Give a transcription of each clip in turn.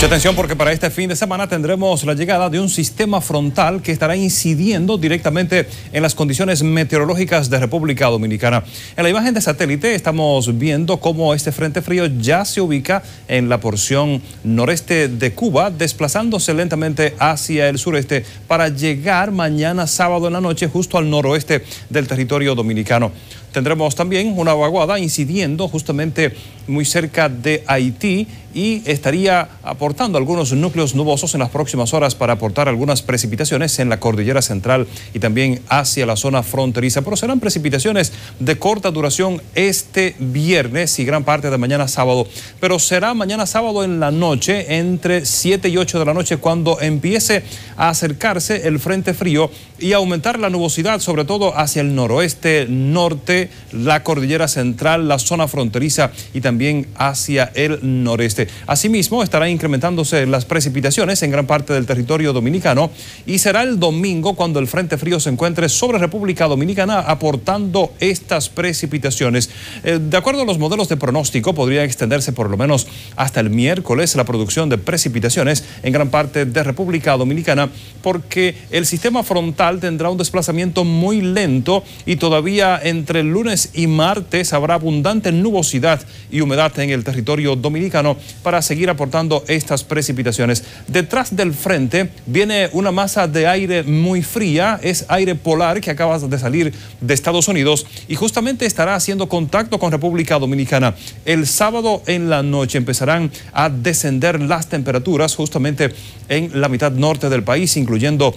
Mucha atención porque para este fin de semana tendremos la llegada de un sistema frontal que estará incidiendo directamente en las condiciones meteorológicas de República Dominicana. En la imagen de satélite estamos viendo cómo este frente frío ya se ubica en la porción noreste de Cuba, desplazándose lentamente hacia el sureste para llegar mañana sábado en la noche justo al noroeste del territorio dominicano. Tendremos también una vaguada incidiendo justamente muy cerca de Haití y estaría aportando algunos núcleos nubosos en las próximas horas para aportar algunas precipitaciones en la cordillera central y también hacia la zona fronteriza. Pero serán precipitaciones de corta duración este viernes y gran parte de mañana sábado. Pero será mañana sábado en la noche, entre 7 y 8 de la noche, cuando empiece a acercarse el frente frío y aumentar la nubosidad, sobre todo hacia el noroeste, norte la cordillera central, la zona fronteriza y también hacia el noreste. Asimismo, estarán incrementándose las precipitaciones en gran parte del territorio dominicano y será el domingo cuando el Frente Frío se encuentre sobre República Dominicana aportando estas precipitaciones. Eh, de acuerdo a los modelos de pronóstico, podría extenderse por lo menos hasta el miércoles la producción de precipitaciones en gran parte de República Dominicana porque el sistema frontal tendrá un desplazamiento muy lento y todavía entre el lunes y martes habrá abundante nubosidad y humedad en el territorio dominicano para seguir aportando estas precipitaciones. Detrás del frente viene una masa de aire muy fría, es aire polar que acaba de salir de Estados Unidos y justamente estará haciendo contacto con República Dominicana. El sábado en la noche empezarán a descender las temperaturas justamente en la mitad norte del país, incluyendo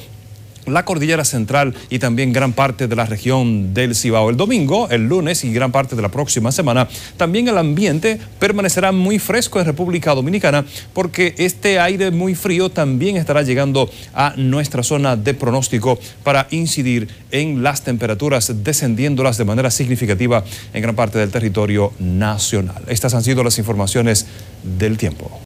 la cordillera central y también gran parte de la región del Cibao. El domingo, el lunes y gran parte de la próxima semana, también el ambiente permanecerá muy fresco en República Dominicana porque este aire muy frío también estará llegando a nuestra zona de pronóstico para incidir en las temperaturas, descendiéndolas de manera significativa en gran parte del territorio nacional. Estas han sido las informaciones del tiempo.